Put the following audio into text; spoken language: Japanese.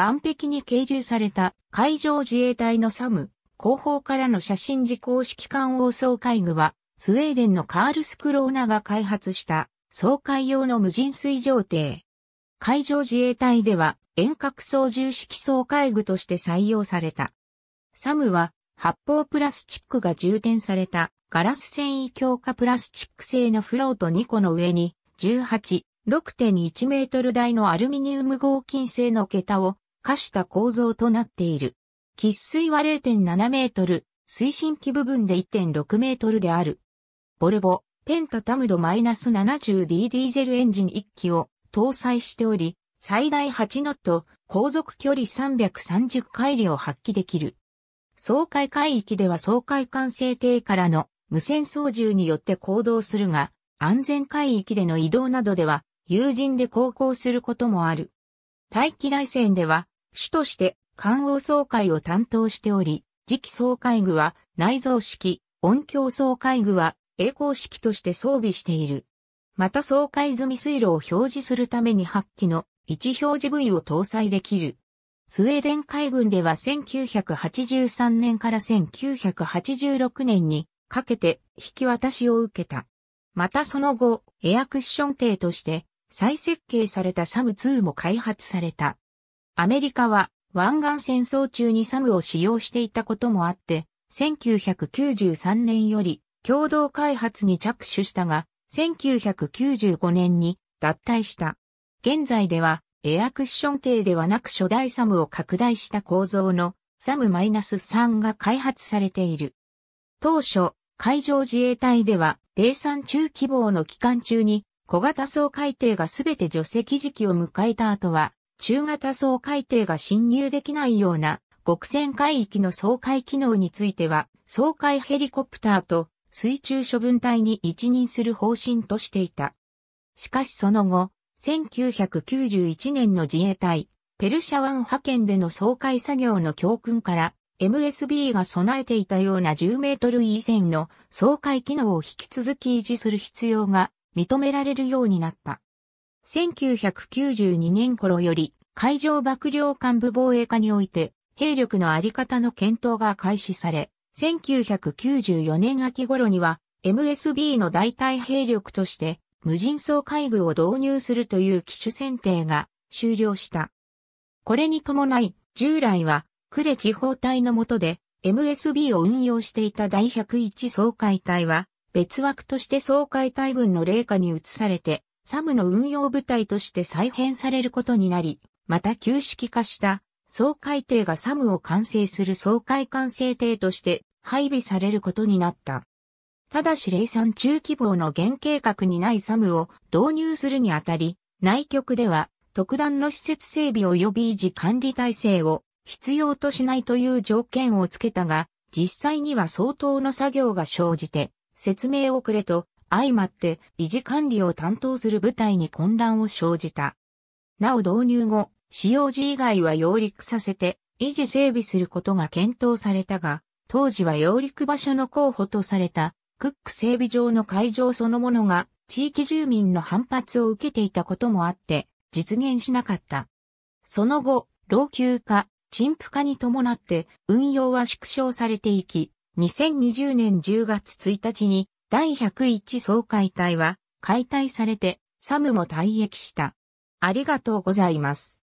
岸壁に係留された海上自衛隊のサム、後方からの写真時公式艦応送海具は、スウェーデンのカールスクローナが開発した総海用の無人水上艇。海上自衛隊では遠隔操縦式総海具として採用された。サムは発泡プラスチックが充填されたガラス繊維強化プラスチック製のフロート2個の上に18、6.1メートル台のアルミニウム合金製の桁を化した構造となっている。喫水は0.7メートル、推進機部分で1.6メートルである。ボルボ、ペンタタムド -70D ディーゼルエンジン1機を搭載しており、最大8ノット、航続距離330海里を発揮できる。総海海域では総海管制艇からの無線操縦によって行動するが、安全海域での移動などでは、友人で航行することもある。大気内線では、主として官王総会を担当しており、次期総会具は内蔵式、音響総会具は栄光式として装備している。また総会済み水路を表示するために8機の位置表示部位を搭載できる。スウェーデン海軍では1983年から1986年にかけて引き渡しを受けた。またその後、エアクッション艇として再設計されたサム2も開発された。アメリカは湾岸戦争中にサムを使用していたこともあって、1993年より共同開発に着手したが、1995年に脱退した。現在ではエアクッション艇ではなく初代サムを拡大した構造のサム -3 が開発されている。当初、海上自衛隊では、零産中希望の期間中に、小型総海艇がすべて除籍時期を迎えた後は、中型掃海艇が侵入できないような極線海域の掃海機能については、掃海ヘリコプターと水中処分隊に一任する方針としていた。しかしその後、1991年の自衛隊、ペルシャ湾派遣での掃海作業の教訓から、MSB が備えていたような10メートル以前の掃海機能を引き続き維持する必要が認められるようになった。1992年頃より海上幕僚幹部防衛課において兵力のあり方の検討が開始され、1994年秋頃には MSB の代替兵力として無人総海具を導入するという機種選定が終了した。これに伴い、従来は、呉地方隊の下で MSB を運用していた第101総会隊は、別枠として総会隊軍の霊下に移されて、サムの運用部隊として再編されることになり、また旧式化した総海艇がサムを完成する総海完成艇として配備されることになった。ただし、零産中規模の原計画にないサムを導入するにあたり、内局では特段の施設整備及び維持管理体制を必要としないという条件をつけたが、実際には相当の作業が生じて、説明遅れと相まって維持管理を担当する部隊に混乱を生じた。なお導入後、使用時以外は揚陸させて維持整備することが検討されたが、当時は揚陸場所の候補とされたクック整備場の会場そのものが地域住民の反発を受けていたこともあって実現しなかった。その後、老朽化、陳腐化に伴って運用は縮小されていき、2020年10月1日に第101総解体は解体されて、サムも退役した。ありがとうございます。